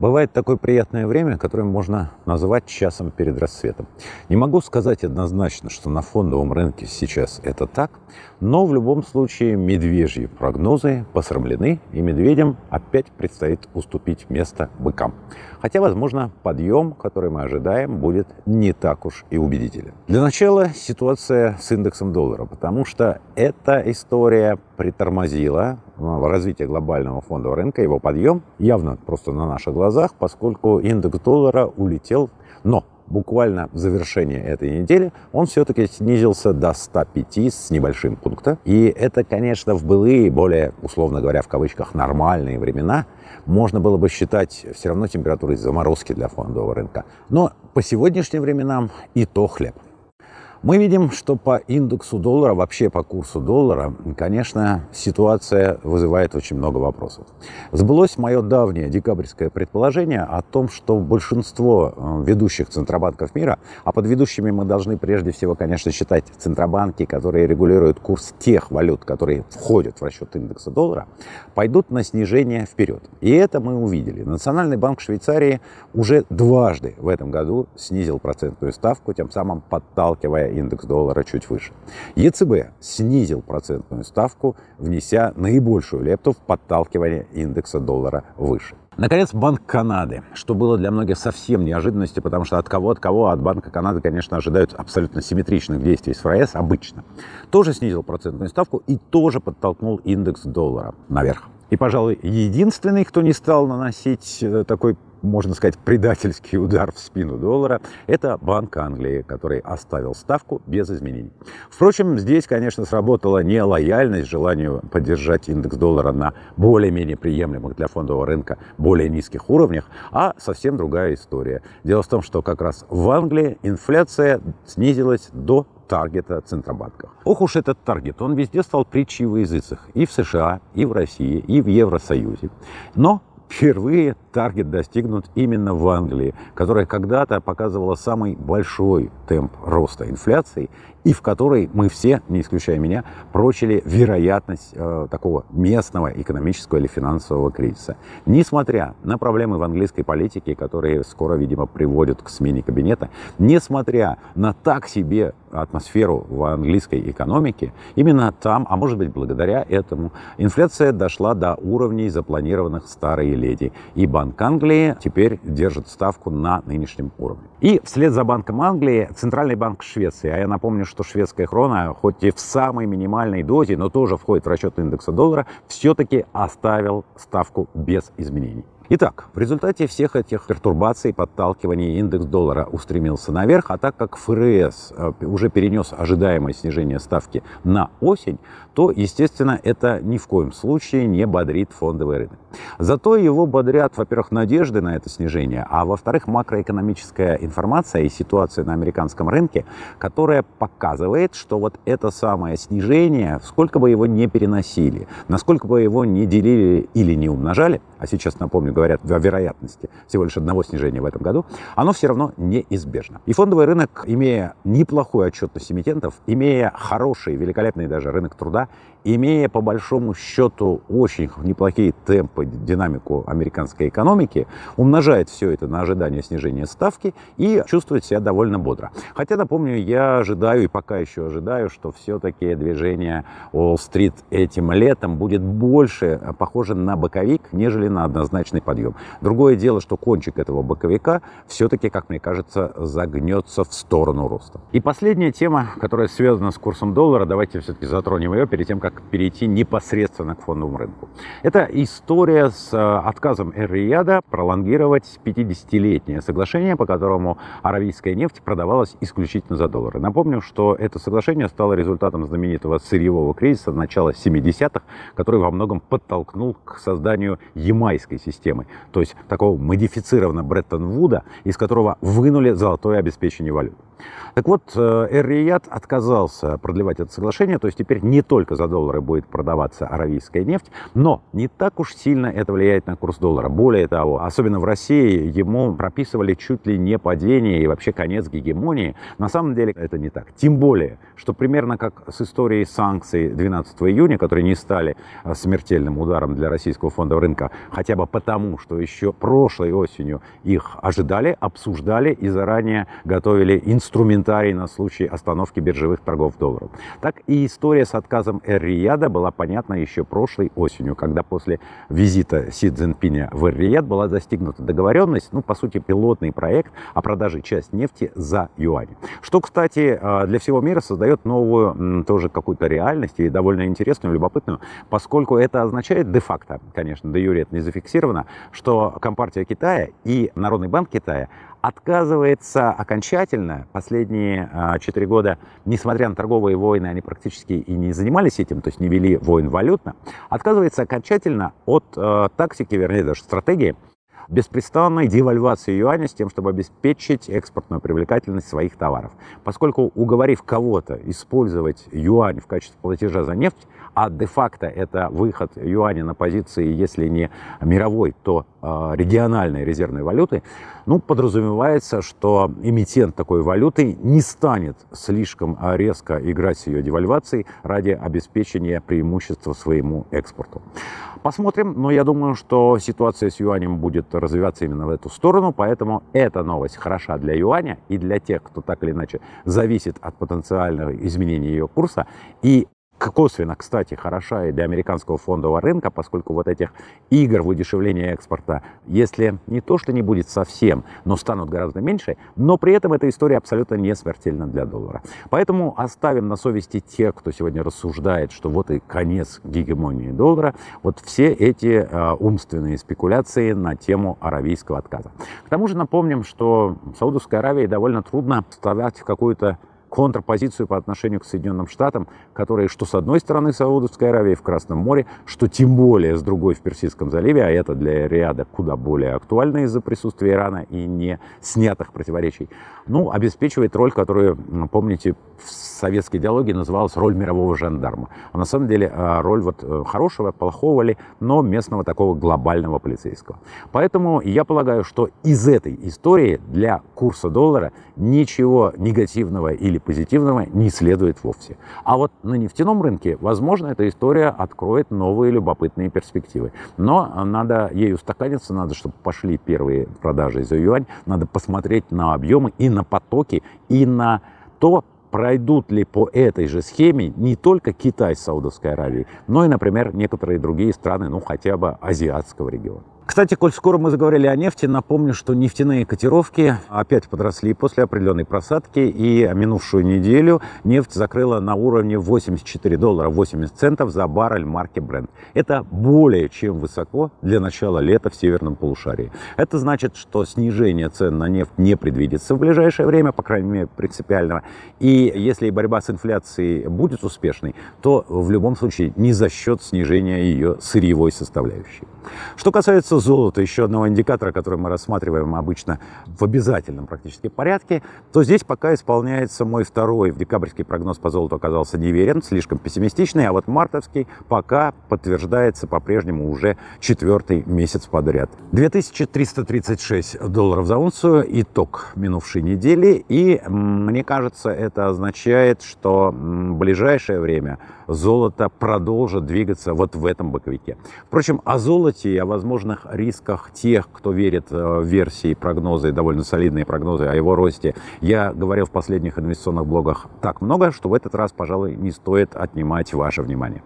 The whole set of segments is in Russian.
Бывает такое приятное время, которое можно назвать часом перед рассветом. Не могу сказать однозначно, что на фондовом рынке сейчас это так, но в любом случае медвежьи прогнозы посрамлены, и медведям опять предстоит уступить место быкам. Хотя, возможно, подъем, который мы ожидаем, будет не так уж и убедителен. Для начала ситуация с индексом доллара, потому что эта история притормозило в а, развитии глобального фондового рынка, его подъем, явно просто на наших глазах, поскольку индекс доллара улетел, но буквально в завершении этой недели он все-таки снизился до 105 с небольшим пункта. И это, конечно, в былые, более, условно говоря, в кавычках, нормальные времена можно было бы считать все равно температурой заморозки для фондового рынка. Но по сегодняшним временам и то хлеб. Мы видим, что по индексу доллара, вообще по курсу доллара, конечно, ситуация вызывает очень много вопросов. Сбылось мое давнее декабрьское предположение о том, что большинство э, ведущих центробанков мира, а под ведущими мы должны прежде всего, конечно, считать центробанки, которые регулируют курс тех валют, которые входят в расчет индекса доллара, пойдут на снижение вперед. И это мы увидели. Национальный банк Швейцарии уже дважды в этом году снизил процентную ставку, тем самым подталкивая индекс доллара чуть выше. ЕЦБ снизил процентную ставку, внеся наибольшую лепту в подталкивание индекса доллара выше. Наконец, Банк Канады, что было для многих совсем неожиданностью, потому что от кого от кого, от Банка Канады, конечно, ожидают абсолютно симметричных действий с ФРС обычно. Тоже снизил процентную ставку и тоже подтолкнул индекс доллара наверх. И, пожалуй, единственный, кто не стал наносить э, такой, можно сказать, предательский удар в спину доллара, это Банк Англии, который оставил ставку без изменений. Впрочем, здесь, конечно, сработала не лояльность желанию поддержать индекс доллара на более-менее приемлемых для фондового рынка более низких уровнях, а совсем другая история. Дело в том, что как раз в Англии инфляция снизилась до таргета Центробанка. Ох уж этот таргет, он везде стал притчей во языцах. И в США, и в России, и в Евросоюзе. Но впервые таргет достигнут именно в Англии, которая когда-то показывала самый большой темп роста инфляции и в которой мы все, не исключая меня, прочили вероятность э, такого местного экономического или финансового кризиса. Несмотря на проблемы в английской политике, которые скоро, видимо, приводят к смене кабинета, несмотря на так себе атмосферу в английской экономике, именно там, а может быть благодаря этому, инфляция дошла до уровней запланированных старые леди. И Банк Англии теперь держит ставку на нынешнем уровне. И вслед за Банком Англии Центральный банк Швеции, а я напомню, что шведская хрона, хоть и в самой минимальной дозе, но тоже входит в расчет индекса доллара, все-таки оставил ставку без изменений. Итак, в результате всех этих пертурбаций и подталкиваний индекс доллара устремился наверх, а так как ФРС э, уже перенес ожидаемое снижение ставки на осень, то, естественно, это ни в коем случае не бодрит фондовый рынок. Зато его бодрят, во-первых, надежды на это снижение, а во-вторых, макроэкономическая информация и ситуация на американском рынке, которая показывает, что вот это самое снижение, сколько бы его не переносили, насколько бы его не делили или не умножали, а сейчас, напомню, говорят о вероятности всего лишь одного снижения в этом году, оно все равно неизбежно. И фондовый рынок, имея неплохую отчетность эмитентов, имея хороший, великолепный даже рынок труда, Gracias. имея по большому счету очень неплохие темпы, динамику американской экономики, умножает все это на ожидание снижения ставки и чувствует себя довольно бодро. Хотя, напомню, я ожидаю и пока еще ожидаю, что все-таки движение Уолл-стрит этим летом будет больше э, похоже на боковик, нежели на однозначный подъем. Другое дело, что кончик этого боковика все-таки, как мне кажется, загнется в сторону роста. И последняя тема, которая связана с курсом доллара, давайте все-таки затронем ее перед тем, как как перейти непосредственно к фондовому рынку. Это история с э, отказом Эр-Рияда а пролонгировать 50-летнее соглашение, по которому аравийская нефть продавалась исключительно за доллары. Напомню, что это соглашение стало результатом знаменитого сырьевого кризиса начала 70-х, который во многом подтолкнул к созданию ямайской системы, то есть такого модифицированного Бреттон-Вуда, из которого вынули золотое обеспечение валют. Так вот, э, Эр-Рияд отказался продлевать это соглашение, то есть теперь не только за доллары будет продаваться аравийская нефть, но не так уж сильно это влияет на курс доллара. Более того, особенно в России ему прописывали чуть ли не падение и вообще конец гегемонии. На самом деле это не так. Тем более, что примерно как с историей санкций 12 июня, которые не стали э, смертельным ударом для российского фондового рынка, хотя бы потому, что еще прошлой осенью их ожидали, обсуждали и заранее готовили инструменты инструментарий на случай остановки биржевых торгов долларом. Так и история с отказом Эр-Рияда была понятна еще прошлой осенью, когда после визита Си Цзиньпиня в Эр-Рияд была достигнута договоренность, ну, по сути, пилотный проект о продаже части нефти за юань. Что, кстати, э, для всего мира создает новую тоже какую-то реальность и довольно интересную, любопытную, поскольку это означает де-факто, конечно, до юрия это не зафиксировано, что Компартия Китая и Народный банк Китая отказывается окончательно. Последние а, четыре года, несмотря на торговые войны, они практически и не занимались этим, то есть не вели войн валютно, отказывается окончательно от э, тактики, вернее даже стратегии, беспрестанной девальвации юаня с тем, чтобы обеспечить экспортную привлекательность своих товаров. Поскольку уговорив кого-то использовать юань в качестве платежа за нефть, а де-факто это выход юаня на позиции, если не мировой, то а, региональной резервной валюты, ну, подразумевается, что эмитент такой валюты не станет слишком а, резко играть с ее девальвацией ради обеспечения преимущества своему экспорту. Посмотрим, но я думаю, что ситуация с юанем будет развиваться именно в эту сторону, поэтому эта новость хороша для юаня и для тех, кто так или иначе зависит от потенциального изменения ее курса, и косвенно, кстати, хороша и для американского фондового рынка, поскольку вот этих игр в удешевлении экспорта, если не то, что не будет совсем, но станут гораздо меньше, но при этом эта история абсолютно не смертельна для доллара. Поэтому оставим на совести тех, кто сегодня рассуждает, что вот и конец гегемонии доллара, вот все эти э, умственные спекуляции на тему аравийского отказа. К тому же напомним, что Саудовской Аравии довольно трудно вставлять в какую-то контрпозицию по отношению к Соединенным Штатам, которые что с одной стороны Саудовской Аравии в Красном море, что тем более с другой в Персидском заливе, а это для ряда куда более актуально из-за присутствия Ирана и не снятых противоречий, ну, обеспечивает роль, которую, помните, в советской идеологии называлась роль мирового жандарма. А на самом деле а, роль вот э, хорошего, плохого ли, но местного такого глобального полицейского. Поэтому я полагаю, что из этой истории для курса доллара ничего негативного или позитивного не следует вовсе. А вот на нефтяном рынке, возможно, эта история откроет новые любопытные перспективы. Но надо ею стаканиться, надо, чтобы пошли первые продажи за юань, надо посмотреть на объемы и на потоки и на то, пройдут ли по этой же схеме не только Китай с Саудовской Аравией, но и, например, некоторые другие страны, ну хотя бы азиатского региона. Кстати, коль скоро мы заговорили о нефти, напомню, что нефтяные котировки опять подросли после определенной просадки, и минувшую неделю нефть закрыла на уровне 84 доллара 80 центов за баррель марки Brent. Это более чем высоко для начала лета в северном полушарии. Это значит, что снижение цен на нефть не предвидится в ближайшее время, по крайней мере, принципиального. И если борьба с инфляцией будет успешной, то в любом случае не за счет снижения ее сырьевой составляющей. Что касается Касса золота, еще одного индикатора, который мы рассматриваем обычно в обязательном практически порядке, то здесь пока исполняется мой второй в декабрьский прогноз по золоту оказался неверен, слишком пессимистичный, а вот мартовский пока подтверждается по-прежнему уже четвертый месяц подряд. 2336 долларов за унцию, итог минувшей недели, и мне кажется, это означает, что в ближайшее время золото продолжит двигаться вот в этом боковике. Впрочем, о золоте и о возможных рисках тех, кто верит э, в версии прогнозы, довольно солидные прогнозы о его росте, я говорил в последних инвестиционных блогах так много, что в этот раз, пожалуй, не стоит отнимать ваше внимание.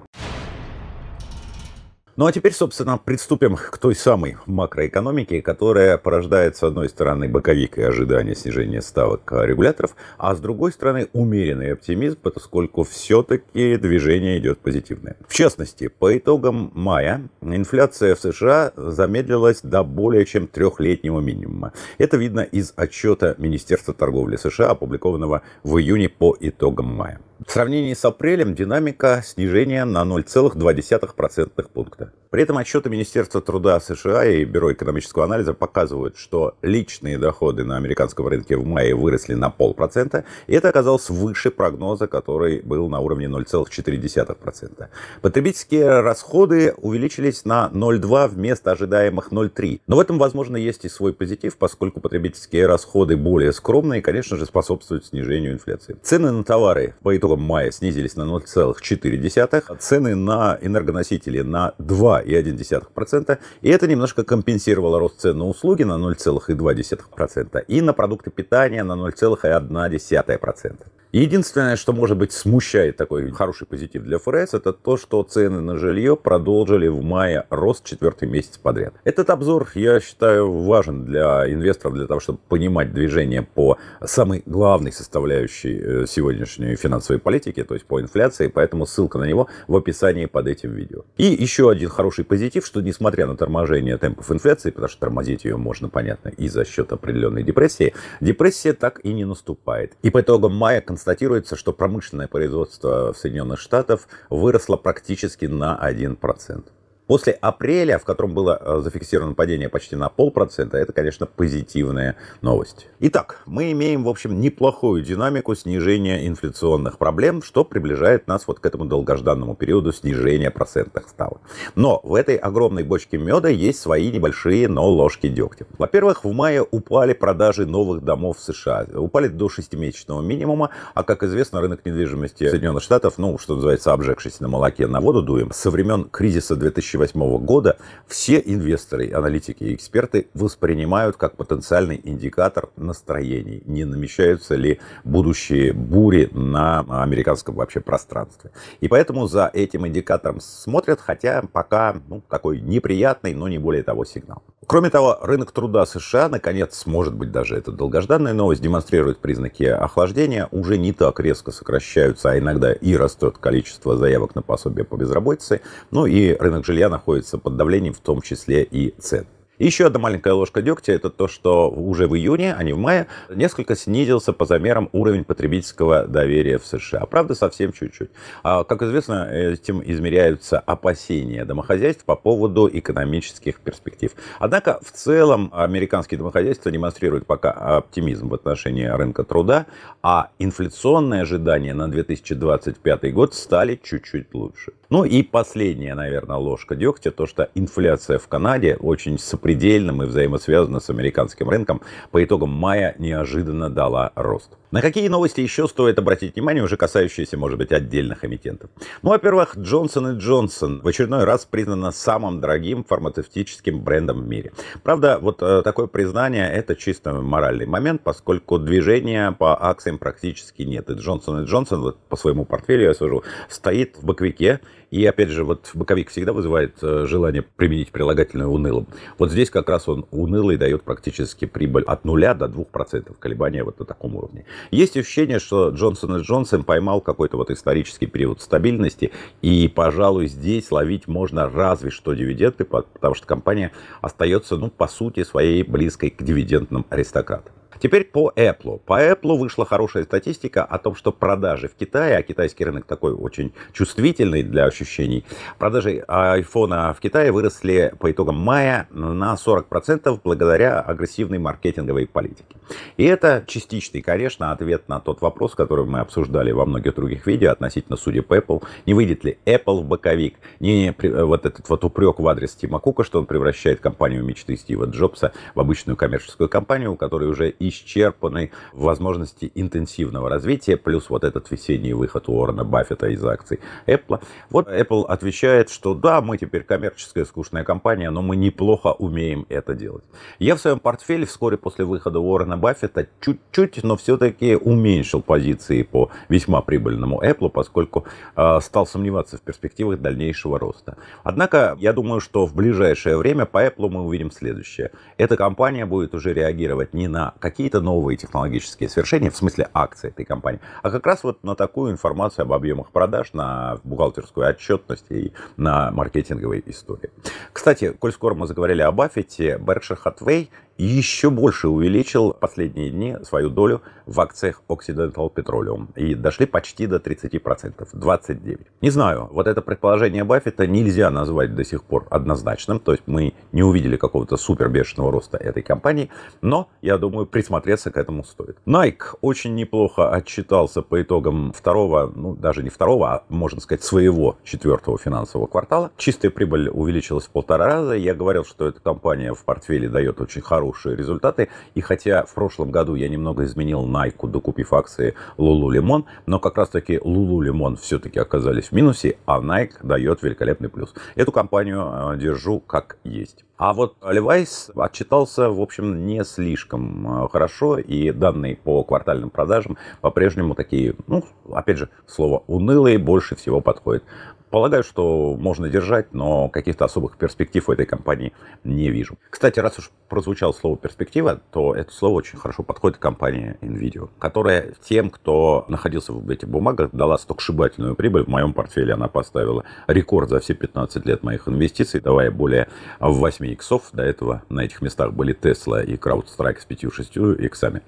Ну а теперь, собственно, приступим к той самой макроэкономике, которая порождает, с одной стороны, боковик и ожидание снижения ставок регуляторов, а с другой стороны, умеренный оптимизм, поскольку все-таки движение идет позитивное. В частности, по итогам мая инфляция в США замедлилась до более чем трехлетнего минимума. Это видно из отчета Министерства торговли США, опубликованного в июне по итогам мая. В сравнении с апрелем динамика снижения на 0,2% пункта. При этом отчеты Министерства труда США и Бюро экономического анализа показывают, что личные доходы на американском рынке в мае выросли на полпроцента, и это оказалось выше прогноза, который был на уровне 0,4%. Потребительские расходы увеличились на 0,2 вместо ожидаемых 0,3. Но в этом, возможно, есть и свой позитив, поскольку потребительские расходы более скромные, конечно же, способствуют снижению инфляции. Цены на товары по итогам мая снизились на 0,4, а цены на энергоносители на 2 2,1%, и это немножко компенсировало рост цен на услуги на 0,2% и на продукты питания на 0,1%. Единственное, что, может быть, смущает такой хороший позитив для ФРС, это то, что цены на жилье продолжили в мае рост четвертый месяц подряд. Этот обзор, я считаю, важен для инвесторов, для того, чтобы понимать движение по самой главной составляющей э, сегодняшней финансовой политики, то есть по инфляции, поэтому ссылка на него в описании под этим видео. И еще один хороший позитив, что несмотря на торможение темпов инфляции, потому что тормозить ее можно, понятно, и за счет определенной депрессии, депрессия так и не наступает. И по итогам мая констатируется, что промышленное производство Соединенных Штатов выросло практически на 1%. После апреля, в котором было э, зафиксировано падение почти на полпроцента, это, конечно, позитивная новость. Итак, мы имеем, в общем, неплохую динамику снижения инфляционных проблем, что приближает нас вот к этому долгожданному периоду снижения процентных ставок. Но в этой огромной бочке меда есть свои небольшие, но ложки дегтя. Во-первых, в мае упали продажи новых домов в США. Упали до шестимесячного минимума, а, как известно, рынок недвижимости Соединенных Штатов, ну, что называется, обжегшись на молоке на воду дуем, со времен кризиса 2000 2008 года все инвесторы, аналитики и эксперты воспринимают как потенциальный индикатор настроений, не намечаются ли будущие бури на американском вообще пространстве. И поэтому за этим индикатором смотрят, хотя пока ну, такой неприятный, но не более того сигнал. Кроме того, рынок труда США, наконец, может быть даже это долгожданная новость, демонстрирует признаки охлаждения, уже не так резко сокращаются, а иногда и растет количество заявок на пособие по безработице, ну и рынок жилья находится под давлением, в том числе и цен. Еще одна маленькая ложка дегтя – это то, что уже в июне, а не в мае, несколько снизился по замерам уровень потребительского доверия в США. Правда, совсем чуть-чуть. А, как известно, этим измеряются опасения домохозяйств по поводу экономических перспектив. Однако, в целом, американские домохозяйства демонстрируют пока оптимизм в отношении рынка труда, а инфляционные ожидания на 2025 год стали чуть-чуть лучше. Ну и последняя, наверное, ложка дегтя, то что инфляция в Канаде очень сопредельна, и взаимосвязана с американским рынком. По итогам мая неожиданно дала рост. На какие новости еще стоит обратить внимание, уже касающиеся, может быть, отдельных эмитентов? Ну, во-первых, Джонсон и Джонсон в очередной раз признана самым дорогим фармацевтическим брендом в мире. Правда, вот э, такое признание – это чисто моральный момент, поскольку движения по акциям практически нет. И Джонсон и Джонсон, вот по своему портфелю я скажу, стоит в боковике – и опять же, вот боковик всегда вызывает э, желание применить прилагательное унылым. Вот здесь как раз он унылый дает практически прибыль от 0 до 2% колебания вот на таком уровне. Есть ощущение, что Джонсон и Джонсон поймал какой-то вот исторический период стабильности, и, пожалуй, здесь ловить можно разве что дивиденды, потому что компания остается, ну, по сути своей близкой к дивидендным аристократам. Теперь по Apple. По Apple вышла хорошая статистика о том, что продажи в Китае, а китайский рынок такой очень чувствительный для ощущений, продажи iPhone в Китае выросли по итогам мая на 40% благодаря агрессивной маркетинговой политике. И это частичный, конечно, ответ на тот вопрос, который мы обсуждали во многих других видео относительно судеб Apple. Не выйдет ли Apple в боковик? Не э, вот этот вот упрек в адрес Тима Кука, что он превращает компанию мечты Стива Джобса в обычную коммерческую компанию, у которой уже и неисчерпанной возможности интенсивного развития, плюс вот этот весенний выход Уоррена Баффета из акций Apple. Вот Apple отвечает, что да, мы теперь коммерческая скучная компания, но мы неплохо умеем это делать. Я в своем портфеле вскоре после выхода Уоррена Баффета чуть-чуть, но все-таки уменьшил позиции по весьма прибыльному Apple, поскольку э, стал сомневаться в перспективах дальнейшего роста. Однако, я думаю, что в ближайшее время по Apple мы увидим следующее. Эта компания будет уже реагировать не на какие какие-то новые технологические свершения, в смысле акции этой компании, а как раз вот на такую информацию об объемах продаж, на бухгалтерскую отчетность и на маркетинговые истории. Кстати, коль скоро мы заговорили о Баффете, Berkshire Hathaway еще больше увеличил последние дни свою долю в акциях Occidental Petroleum и дошли почти до 30%, 29%. Не знаю, вот это предположение Баффета нельзя назвать до сих пор однозначным, то есть мы не увидели какого-то супер бешеного роста этой компании, но, я думаю, присмотреться к этому стоит. Nike очень неплохо отчитался по итогам второго, ну даже не второго, а можно сказать своего четвертого финансового квартала. Чистая прибыль увеличилась в полтора раза. Я говорил, что эта компания в портфеле дает очень хорошую хорошие результаты. И хотя в прошлом году я немного изменил Найку, докупив акции Lululemon, но как раз-таки Lululemon все-таки оказались в минусе, а Nike дает великолепный плюс. Эту компанию э, держу как есть. А вот Levi's отчитался, в общем, не слишком э, хорошо, и данные по квартальным продажам по-прежнему такие, ну, опять же, слово унылые больше всего подходит Полагаю, что можно держать, но каких-то особых перспектив у этой компании не вижу. Кстати, раз уж прозвучало слово «перспектива», то это слово очень хорошо подходит к компании NVIDIA, которая тем, кто находился в этих бумагах, дала стокшибательную прибыль. В моем портфеле она поставила рекорд за все 15 лет моих инвестиций, давая более 8 иксов. До этого на этих местах были Tesla и CrowdStrike с 5-6 иксами.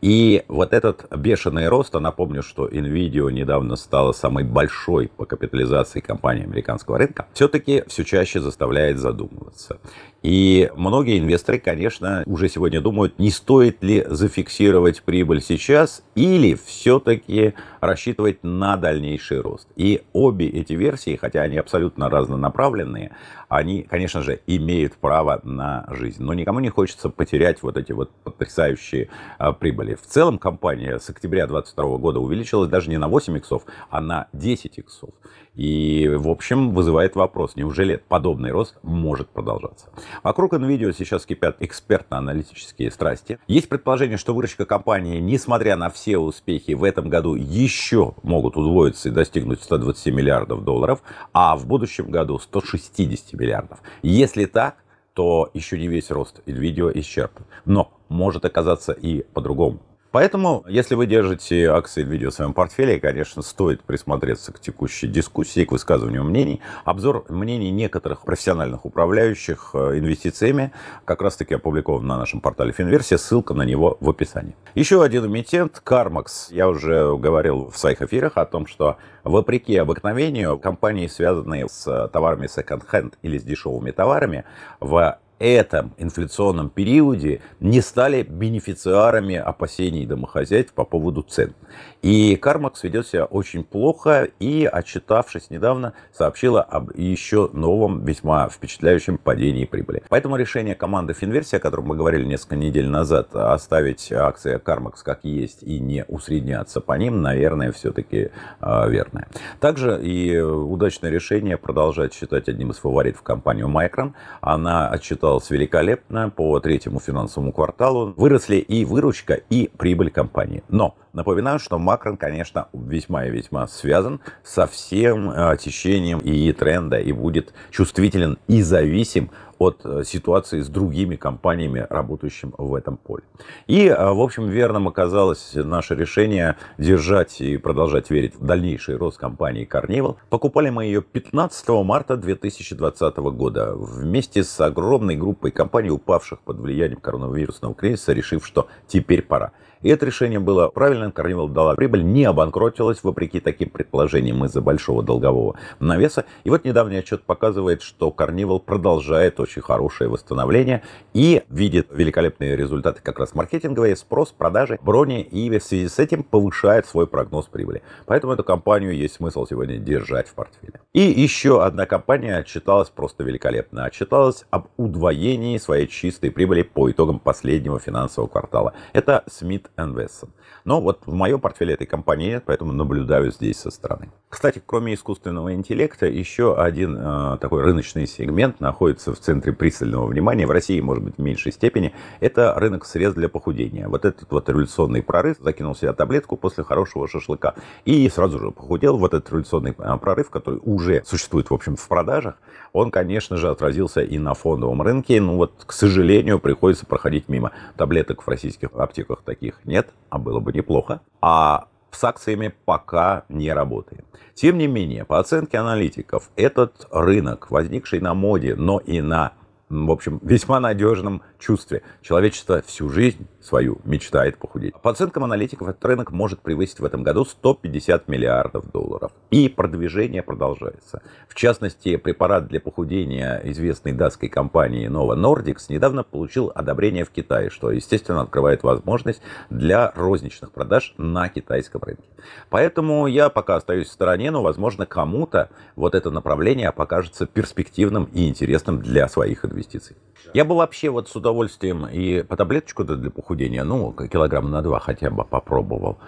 И вот этот бешеный рост, а напомню, что NVIDIA недавно стала самой большой по капитализации компании американского рынка, все-таки все чаще заставляет задумываться. И многие инвесторы, конечно, уже сегодня думают, не стоит ли зафиксировать прибыль сейчас или все-таки рассчитывать на дальнейший рост. И обе эти версии, хотя они абсолютно разнонаправленные, они, конечно же, имеют право на жизнь. Но никому не хочется потерять вот эти вот потрясающие а, прибыли сделали. В целом компания с октября 2022 года увеличилась даже не на 8 иксов, а на 10 иксов. И, в общем, вызывает вопрос, неужели подобный рост может продолжаться? Вокруг NVIDIA сейчас кипят экспертно-аналитические страсти. Есть предположение, что выручка компании, несмотря на все успехи в этом году, еще могут удвоиться и достигнуть 120 миллиардов долларов, а в будущем году 160 миллиардов. Если так, то еще не весь рост видео исчерпан. Но может оказаться и по-другому. Поэтому, если вы держите акции видео в своем портфеле, конечно, стоит присмотреться к текущей дискуссии, к высказыванию мнений. Обзор мнений некоторых профессиональных управляющих э, инвестициями как раз-таки опубликован на нашем портале Финверсия, ссылка на него в описании. Еще один эмитент, Кармакс. Я уже говорил в своих эфирах о том, что вопреки обыкновению, компании, связанные с э, товарами секонд-хенд или с дешевыми товарами, в этом инфляционном периоде не стали бенефициарами опасений домохозяйств по поводу цен. И Кармакс ведет себя очень плохо и, отчитавшись недавно, сообщила об еще новом, весьма впечатляющем падении прибыли. Поэтому решение команды Финверсия, о котором мы говорили несколько недель назад, оставить акции Кармакс как есть и не усредняться по ним, наверное, все-таки э, верное. Также и удачное решение продолжать считать одним из фаворитов компанию Micron. Она отчитала развивалась великолепно. По третьему финансовому кварталу выросли и выручка, и прибыль компании. Но Напоминаю, что Макрон, конечно, весьма и весьма связан со всем э, течением и тренда и будет чувствителен и зависим от э, ситуации с другими компаниями, работающими в этом поле. И, э, в общем, верным оказалось наше решение держать и продолжать верить в дальнейший рост компании Carnival. Покупали мы ее 15 марта 2020 года вместе с огромной группой компаний, упавших под влиянием коронавирусного кризиса, решив, что теперь пора. И это решение было правильным. Carnival дала прибыль, не обанкротилась, вопреки таким предположениям из-за большого долгового навеса. И вот недавний отчет показывает, что Carnival продолжает очень хорошее восстановление и видит великолепные результаты как раз маркетинговые, спрос, продажи, брони и в связи с этим повышает свой прогноз прибыли. Поэтому эту компанию есть смысл сегодня держать в портфеле. И еще одна компания отчиталась просто великолепно. Отчиталась об удвоении своей чистой прибыли по итогам последнего финансового квартала. Это Смит Invesson. Но вот в моем портфеле этой компании нет, поэтому наблюдаю здесь со стороны. Кстати, кроме искусственного интеллекта, еще один э, такой рыночный сегмент находится в центре пристального внимания, в России, может быть, в меньшей степени, это рынок средств для похудения. Вот этот вот революционный прорыв, закинул себе таблетку после хорошего шашлыка и сразу же похудел. Вот этот революционный э, прорыв, который уже существует, в общем, в продажах, он, конечно же, отразился и на фондовом рынке. Ну вот, к сожалению, приходится проходить мимо. Таблеток в российских аптеках таких нет, а было бы неплохо. А с акциями пока не работаем. Тем не менее, по оценке аналитиков, этот рынок, возникший на моде, но и на в общем, весьма надежном чувстве. Человечество всю жизнь свою мечтает похудеть. По оценкам аналитиков, этот рынок может превысить в этом году 150 миллиардов долларов. И продвижение продолжается. В частности, препарат для похудения известной датской компании Nova Nordics недавно получил одобрение в Китае, что, естественно, открывает возможность для розничных продаж на китайском рынке. Поэтому я пока остаюсь в стороне, но, возможно, кому-то вот это направление покажется перспективным и интересным для своих инвесторов инвестиций. Я бы вообще вот с удовольствием и по таблеточку для похудения, ну, килограмм на два хотя бы попробовал.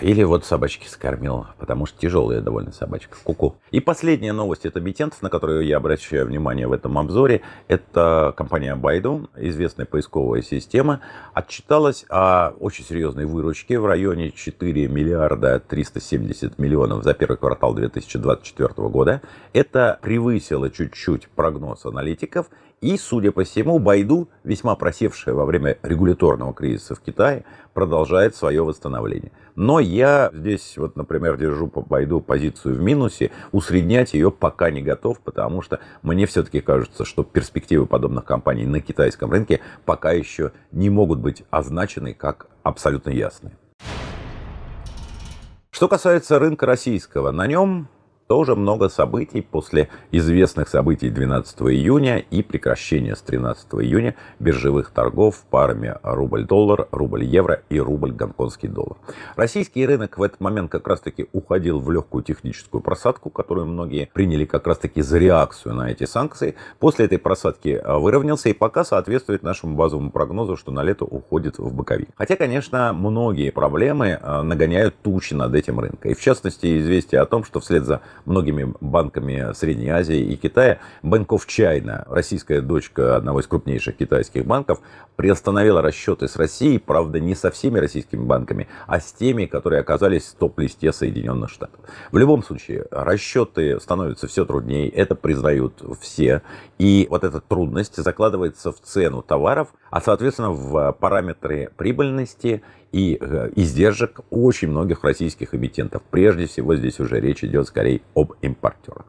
Или вот собачки скормил, потому что тяжелая довольно собачка. Куку. -ку. И последняя новость от Битентов, на которую я обращаю внимание в этом обзоре. Это компания Baidu, известная поисковая система, отчиталась о очень серьезной выручке в районе 4 миллиарда 370 миллионов за первый квартал 2024 года. Это превысило чуть-чуть прогноз аналитиков и, судя по всему, Байду, весьма просевшая во время регуляторного кризиса в Китае, продолжает свое восстановление. Но я здесь, вот, например, держу по Байду позицию в минусе, усреднять ее пока не готов, потому что мне все-таки кажется, что перспективы подобных компаний на китайском рынке пока еще не могут быть означены как абсолютно ясные. Что касается рынка российского, на нем тоже много событий после известных событий 12 июня и прекращения с 13 июня биржевых торгов в парме рубль-доллар, рубль-евро и рубль-гонконгский доллар. Российский рынок в этот момент как раз-таки уходил в легкую техническую просадку, которую многие приняли как раз-таки за реакцию на эти санкции. После этой просадки а, выровнялся и пока соответствует нашему базовому прогнозу, что на лето уходит в боковик. Хотя, конечно, многие проблемы а, нагоняют тучи над этим рынком. И в частности, известие о том, что вслед за многими банками Средней Азии и Китая. Bank of China, российская дочка одного из крупнейших китайских банков, приостановила расчеты с Россией, правда, не со всеми российскими банками, а с теми, которые оказались в топ-листе Соединенных Штатов. В любом случае, расчеты становятся все труднее, это признают все. И вот эта трудность закладывается в цену товаров, а, соответственно, в параметры прибыльности и э, издержек очень многих российских эмитентов. Прежде всего здесь уже речь идет скорее об импортерах.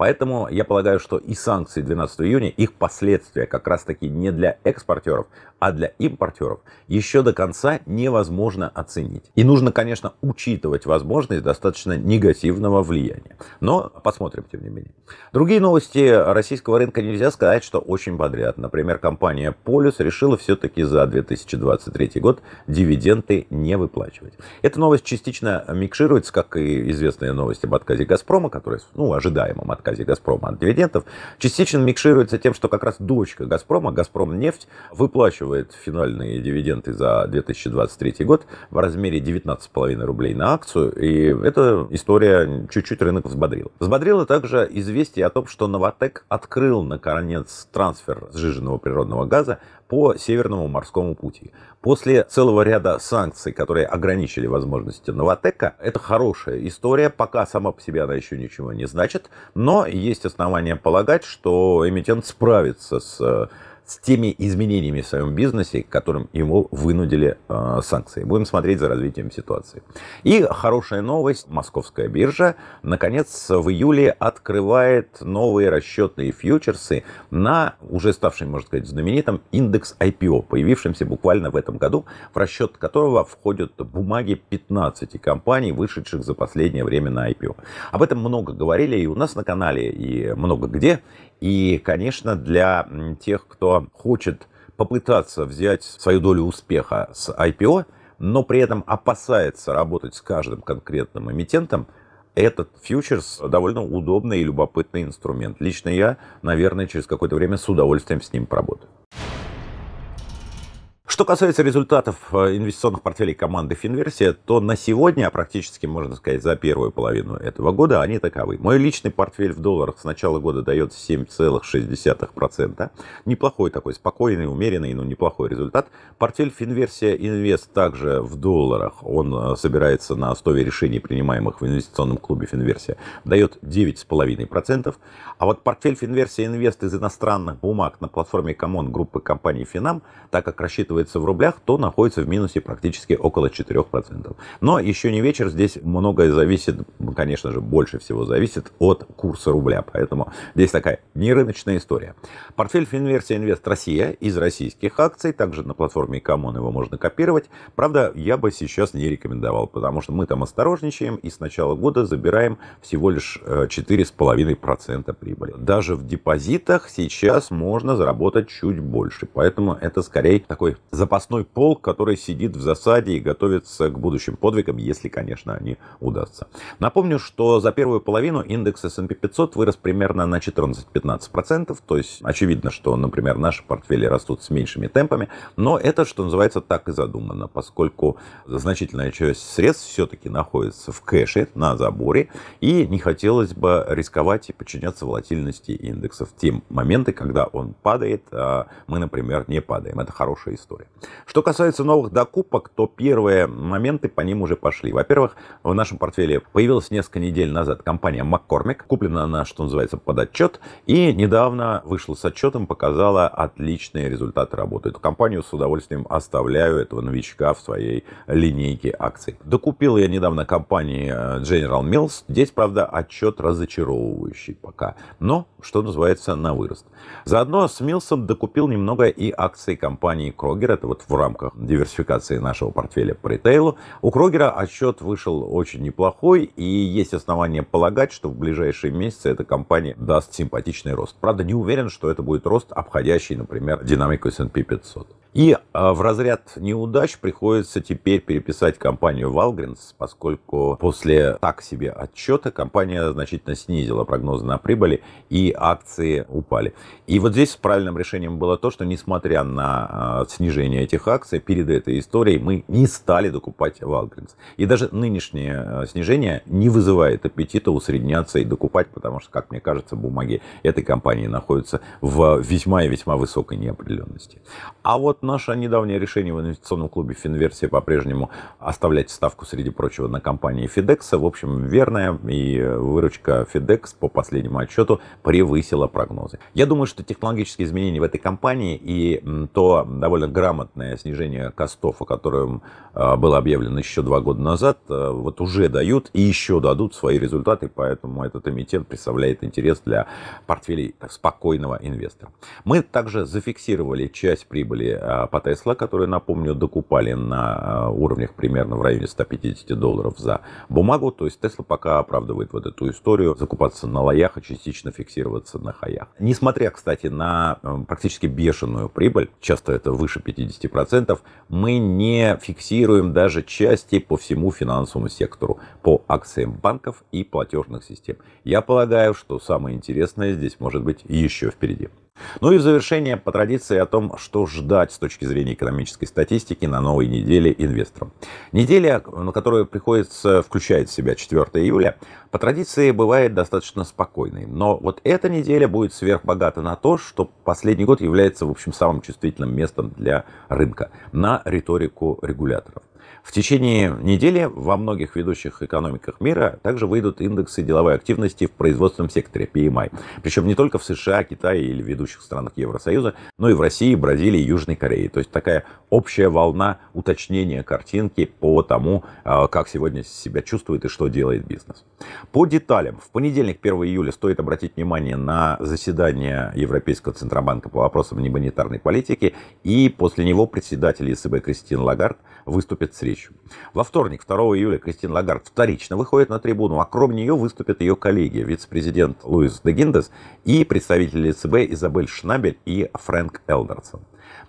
Поэтому я полагаю, что и санкции 12 июня, их последствия как раз таки не для экспортеров, а для импортеров еще до конца невозможно оценить. И нужно, конечно, учитывать возможность достаточно негативного влияния. Но посмотрим, тем не менее. Другие новости российского рынка нельзя сказать, что очень подряд. Например, компания Полюс решила все-таки за 2023 год дивиденды не выплачивать. Эта новость частично микшируется, как и известная новость об отказе «Газпрома», который, ну, ожидаемом отказе отказе «Газпрома» от дивидендов, частично микшируется тем, что как раз дочка «Газпрома», Газпром нефть выплачивает финальные дивиденды за 2023 год в размере 19,5 рублей на акцию, и эта история чуть-чуть рынок взбодрила. Взбодрило также известие о том, что «Новотек» открыл, наконец, трансфер сжиженного природного газа по Северному морскому пути. После целого ряда санкций, которые ограничили возможности Новотека, это хорошая история, пока сама по себе она еще ничего не значит, но есть основания полагать, что эмитент справится с э, с теми изменениями в своем бизнесе, которым ему вынудили э, санкции. Будем смотреть за развитием ситуации. И хорошая новость. Московская биржа, наконец, в июле открывает новые расчетные фьючерсы на уже ставший, можно сказать, знаменитым индекс IPO, появившимся буквально в этом году, в расчет которого входят бумаги 15 компаний, вышедших за последнее время на IPO. Об этом много говорили и у нас на канале, и много где. И, конечно, для тех, кто хочет попытаться взять свою долю успеха с IPO, но при этом опасается работать с каждым конкретным эмитентом, этот фьючерс довольно удобный и любопытный инструмент. Лично я, наверное, через какое-то время с удовольствием с ним поработаю. Что касается результатов э, инвестиционных портфелей команды Финверсия, то на сегодня, а практически, можно сказать, за первую половину этого года они таковы. Мой личный портфель в долларах с начала года дает 7,6%. Неплохой такой, спокойный, умеренный, но неплохой результат. Портфель Финверсия Инвест также в долларах. Он э, собирается на основе решений, принимаемых в инвестиционном клубе Финверсия, дает 9,5%. А вот портфель Финверсия Инвест из иностранных бумаг на платформе Common группы компаний Финам, так как рассчитывается обесценивается в рублях, то находится в минусе практически около 4%. Но еще не вечер, здесь многое зависит, ну, конечно же, больше всего зависит от курса рубля, поэтому здесь такая нерыночная история. Портфель Финверсия Инвест Россия из российских акций, также на платформе Камон его можно копировать. Правда, я бы сейчас не рекомендовал, потому что мы там осторожничаем и с начала года забираем всего лишь 4,5% э, прибыли. Даже в депозитах сейчас можно заработать чуть больше, поэтому это скорее такой запасной полк, который сидит в засаде и готовится к будущим подвигам, если, конечно, они удастся. Напомню, что за первую половину индекс S&P 500 вырос примерно на 14-15%, то есть очевидно, что, например, наши портфели растут с меньшими темпами, но это, что называется, так и задумано, поскольку значительная часть средств все-таки находится в кэше, на заборе, и не хотелось бы рисковать и подчиняться волатильности индексов в те моменты, когда он падает, а мы, например, не падаем. Это хорошая история процедуры. Что касается новых докупок, то первые моменты по ним уже пошли. Во-первых, в нашем портфеле появилась несколько недель назад компания McCormick, куплена она, что называется, под отчет, и недавно вышла с отчетом, показала отличные результаты работы. Эту компанию с удовольствием оставляю этого новичка в своей линейке акций. Докупил я недавно компании э, General Mills. Здесь, правда, отчет разочаровывающий пока. Но что называется, на вырост. Заодно с Милсом докупил немного и акций компании Крогер. Это вот в рамках диверсификации нашего портфеля по ритейлу. У Крогера отчет вышел очень неплохой, и есть основания полагать, что в ближайшие месяцы эта компания даст симпатичный рост. Правда, не уверен, что это будет рост, обходящий, например, динамику S&P 500. И а, в разряд неудач приходится теперь переписать компанию Walgreens, поскольку после так себе отчета компания значительно снизила прогнозы на прибыли и акции упали. И вот здесь правильным решением было то, что несмотря на а, снижение этих акций, перед этой историей мы не стали докупать Walgreens, И даже нынешнее а, снижение не вызывает аппетита усредняться и докупать, потому что, как мне кажется, бумаги этой компании находятся в весьма и весьма высокой неопределенности. А вот вот наше недавнее решение в инвестиционном клубе Финверсия по-прежнему оставлять ставку, среди прочего, на компании Федекса. В общем, верная и выручка Федекс по последнему отчету превысила прогнозы. Я думаю, что технологические изменения в этой компании и то довольно грамотное снижение костов, о котором а, было объявлено еще два года назад, э, вот уже дают и еще дадут свои результаты, поэтому этот эмитент представляет интерес для портфелей спокойного инвестора. Мы также зафиксировали часть прибыли э, а, по Тесла, которые, напомню, докупали на а, уровнях примерно в районе 150 долларов за бумагу. То есть Тесла пока оправдывает вот эту историю закупаться на лоях, и частично фиксироваться на хаях. Несмотря, кстати, на э, практически бешеную прибыль, часто это выше 50%, мы не фиксируем даже части по всему финансовому сектору, по акциям банков и платежных систем. Я полагаю, что самое интересное здесь может быть еще впереди. Ну и в завершение по традиции о том, что ждать с точки зрения экономической статистики на новой неделе инвесторам. Неделя, на которую приходится, включает в себя 4 июля, по традиции бывает достаточно спокойной. Но вот эта неделя будет сверхбогата на то, что последний год является, в общем, самым чувствительным местом для рынка на риторику регуляторов. В течение недели во многих ведущих экономиках мира также выйдут индексы деловой активности в производственном секторе PMI. Причем не только в США, Китае или ведущих странах Евросоюза, но и в России, Бразилии, Южной Корее. То есть такая общая волна уточнения картинки по тому, а, как сегодня себя чувствует и что делает бизнес. По деталям. В понедельник, 1 июля, стоит обратить внимание на заседание Европейского Центробанка по вопросам немонетарной политики. И после него председатель ЕСБ Кристин Лагард выступит эту встречу. Во вторник, 2 июля, Кристин Лагард вторично выходит на трибуну, а кроме нее выступят ее коллеги, вице-президент Луис де и представители ЦБ Изабель Шнабель и Фрэнк Элдерсон.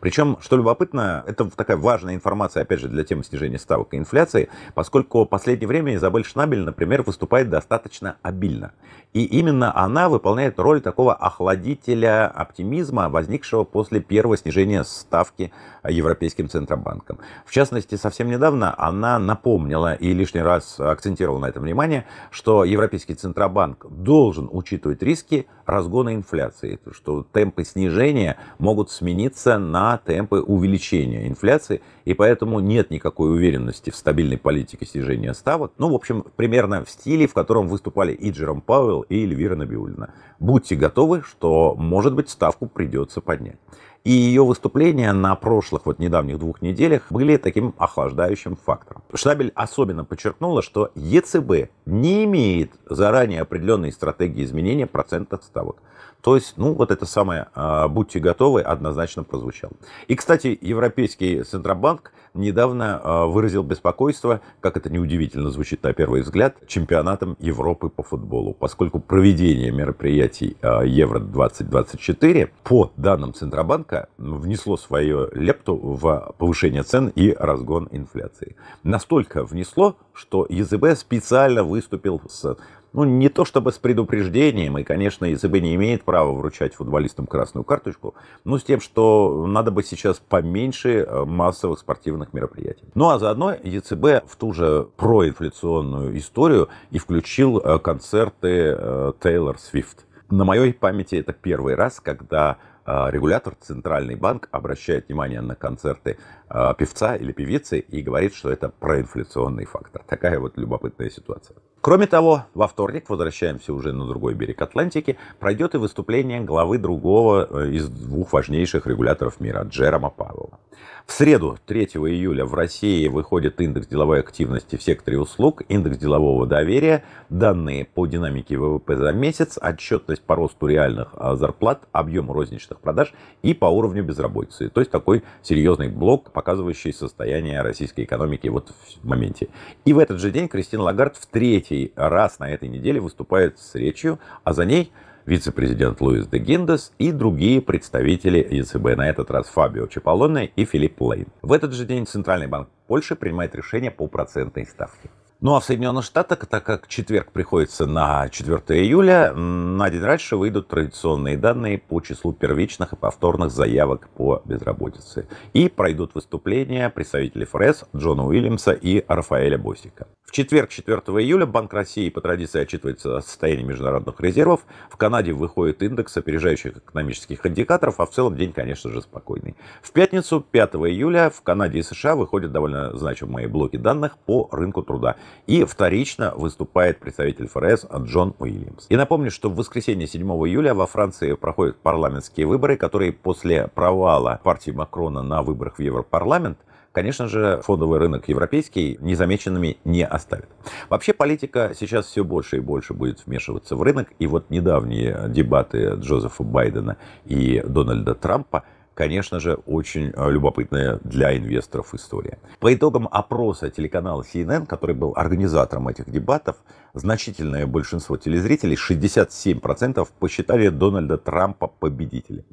Причем, что любопытно, это такая важная информация, опять же, для темы снижения ставок и инфляции, поскольку в последнее время Изабель Шнабель, например, выступает достаточно обильно. И именно она выполняет роль такого охладителя оптимизма, возникшего после первого снижения ставки Европейским Центробанком. В частности, совсем недавно она напомнила и лишний раз акцентировала на этом внимание, что Европейский Центробанк должен учитывать риски разгона инфляции, что темпы снижения могут смениться на темпы увеличения инфляции, и поэтому нет никакой уверенности в стабильной политике снижения ставок. Ну, в общем, примерно в стиле, в котором выступали и Джером Пауэлл, и Эльвира Набиулина. Будьте готовы, что, может быть, ставку придется поднять. И ее выступления на прошлых, вот недавних двух неделях были таким охлаждающим фактором. Штабель особенно подчеркнула, что ЕЦБ не имеет заранее определенной стратегии изменения процентных ставок. То есть, ну, вот это самое а, «будьте готовы» однозначно прозвучало. И, кстати, Европейский Центробанк недавно а, выразил беспокойство, как это неудивительно звучит на первый взгляд, чемпионатом Европы по футболу, поскольку проведение мероприятий а, Евро-2024 по данным Центробанка внесло свое лепту в повышение цен и разгон инфляции. Настолько внесло, что ЕЦБ специально выступил с ну, не то чтобы с предупреждением, и, конечно, ЕЦБ не имеет права вручать футболистам красную карточку, но с тем, что надо бы сейчас поменьше э, массовых спортивных мероприятий. Ну, а заодно ЕЦБ в ту же проинфляционную историю и включил э, концерты э, Тейлор Свифт. На моей памяти это первый раз, когда а, регулятор, центральный банк, обращает внимание на концерты а, певца или певицы и говорит, что это проинфляционный фактор. Такая вот любопытная ситуация. Кроме того, во вторник, возвращаемся уже на другой берег Атлантики, пройдет и выступление главы другого э, из двух важнейших регуляторов мира, Джерома Павела. В среду, 3 июля, в России выходит индекс деловой активности в секторе услуг, индекс делового доверия, данные по динамике ВВП за месяц, отчетность по росту реальных а, зарплат, объему розничных продаж и по уровню безработицы. То есть такой серьезный блок, показывающий состояние российской экономики вот в моменте. И в этот же день Кристина Лагард в третий раз на этой неделе выступает с речью, а за ней вице-президент Луис де Гиндес и другие представители ЕЦБ, на этот раз Фабио Чаполоне и Филипп Лейн. В этот же день Центральный банк Польши принимает решение по процентной ставке. Ну а в Соединенных Штатах, так как четверг приходится на 4 июля, на день раньше выйдут традиционные данные по числу первичных и повторных заявок по безработице. И пройдут выступления представителей ФРС Джона Уильямса и Рафаэля Босика. В четверг, 4 июля, Банк России по традиции отчитывается о состоянии международных резервов. В Канаде выходит индекс опережающих экономических индикаторов, а в целом день, конечно же, спокойный. В пятницу, 5 июля, в Канаде и США выходят довольно значимые блоки данных по рынку труда. И вторично выступает представитель ФРС Джон Уильямс. И напомню, что в воскресенье 7 июля во Франции проходят парламентские выборы, которые после провала партии Макрона на выборах в Европарламент конечно же, фондовый рынок европейский незамеченными не оставит. Вообще политика сейчас все больше и больше будет вмешиваться в рынок, и вот недавние дебаты Джозефа Байдена и Дональда Трампа – конечно же, очень э, любопытная для инвесторов история. По итогам опроса телеканала CNN, который был организатором этих дебатов, значительное большинство телезрителей, 67%, посчитали Дональда Трампа победителем.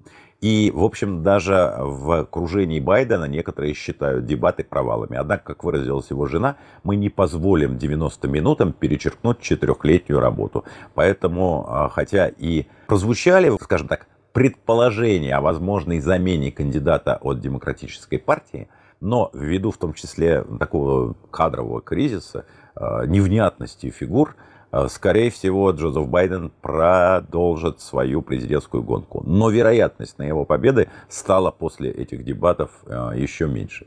И, в общем, даже в окружении Байдена некоторые считают дебаты провалами. Однако, как выразилась его жена, мы не позволим 90 минутам перечеркнуть четырехлетнюю работу. Поэтому, э, хотя и прозвучали, скажем так, предположение о возможной замене кандидата от демократической партии, но ввиду в том числе такого кадрового кризиса, э, невнятности фигур, а, скорее всего, Джозеф Байден продолжит свою президентскую гонку. Но вероятность на его победы стала после этих дебатов а, еще меньше.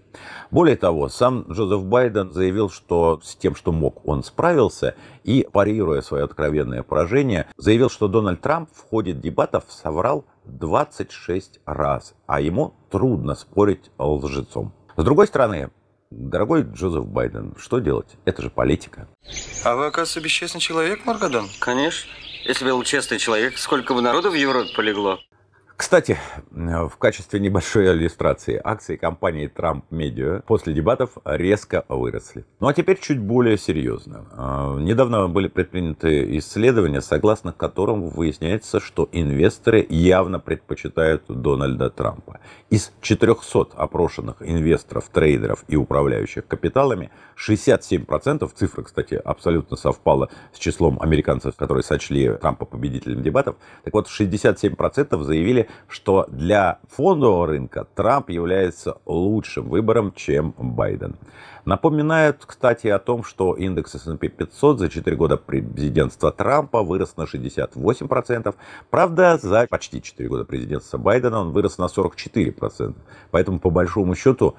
Более того, сам Джозеф Байден заявил, что с тем, что мог, он справился. И, парируя свое откровенное поражение, заявил, что Дональд Трамп в ходе дебатов соврал 26 раз, а ему трудно спорить лжецом. С другой стороны, Дорогой Джозеф Байден, что делать? Это же политика. А вы, оказывается, бесчестный человек, Маргадан? Конечно. Если бы я был честный человек, сколько бы народу в Европе полегло? Кстати, э, в качестве небольшой иллюстрации, акции компании Trump Media после дебатов резко выросли. Ну а теперь чуть более серьезно. А, недавно были предприняты исследования, согласно которым выясняется, что инвесторы явно предпочитают Дональда Трампа. Из 400 опрошенных инвесторов, трейдеров и управляющих капиталами, 67%, цифра, кстати, абсолютно совпала с числом американцев, которые сочли Трампа победителем дебатов, так вот 67% заявили, что для фондового рынка Трамп является лучшим выбором, чем Байден. Напоминают, кстати, о том, что индекс S&P 500 за 4 года президентства Трампа вырос на 68%. Правда, за почти 4 года президентства Байдена он вырос на 44%. Поэтому, по большому счету,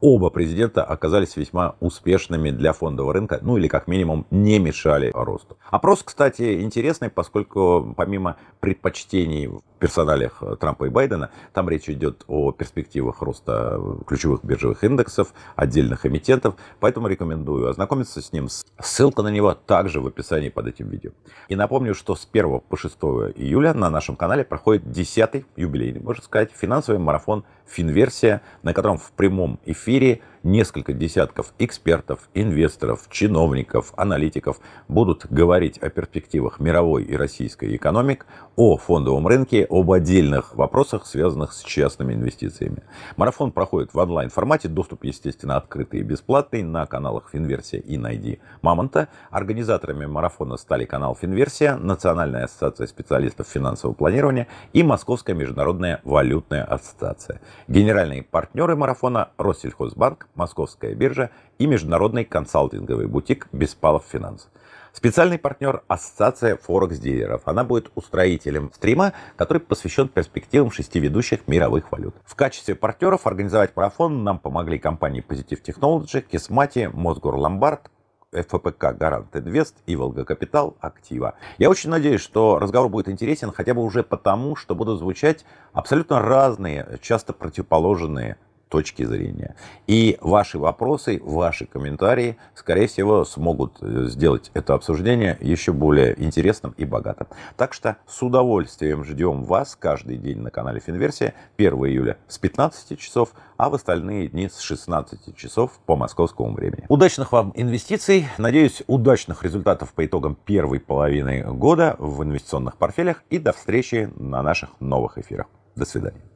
оба президента оказались весьма успешными для фондового рынка, ну или как минимум не мешали росту. Опрос, кстати, интересный, поскольку помимо предпочтений персоналях э, Трампа и Байдена. Там речь идет о перспективах роста э, ключевых биржевых индексов, отдельных эмитентов. Поэтому рекомендую ознакомиться с ним. Ссылка на него также в описании под этим видео. И напомню, что с 1 по 6 июля на нашем канале проходит 10-й юбилейный, можно сказать, финансовый марафон «Финверсия», на котором в прямом эфире несколько десятков экспертов, инвесторов, чиновников, аналитиков будут говорить о перспективах мировой и российской экономик, о фондовом рынке, об отдельных вопросах, связанных с частными инвестициями. Марафон проходит в онлайн-формате, доступ, естественно, открытый и бесплатный, на каналах Финверсия и Найди Мамонта. Организаторами марафона стали канал Финверсия, Национальная ассоциация специалистов финансового планирования и Московская международная валютная ассоциация. Генеральные партнеры марафона Россельхозбанк, Московская биржа и международный консалтинговый бутик «Беспалов Финанс». Специальный партнер – Ассоциация Форекс-дилеров. Она будет устроителем стрима, который посвящен перспективам шести ведущих мировых валют. В качестве партнеров организовать марафон нам помогли компании Positive Technology, Кисмати, Мосгорломбард, ФПК «Гарант Инвест» и «Волга Капитал Актива». Я очень надеюсь, что разговор будет интересен хотя бы уже потому, что будут звучать абсолютно разные, часто противоположные точки зрения. И ваши вопросы, ваши комментарии, скорее всего, смогут э, сделать это обсуждение еще более интересным и богатым. Так что с удовольствием ждем вас каждый день на канале Финверсия 1 июля с 15 часов, а в остальные дни с 16 часов по московскому времени. Удачных вам инвестиций, надеюсь, удачных результатов по итогам первой половины года в инвестиционных портфелях и до встречи на наших новых эфирах. До свидания.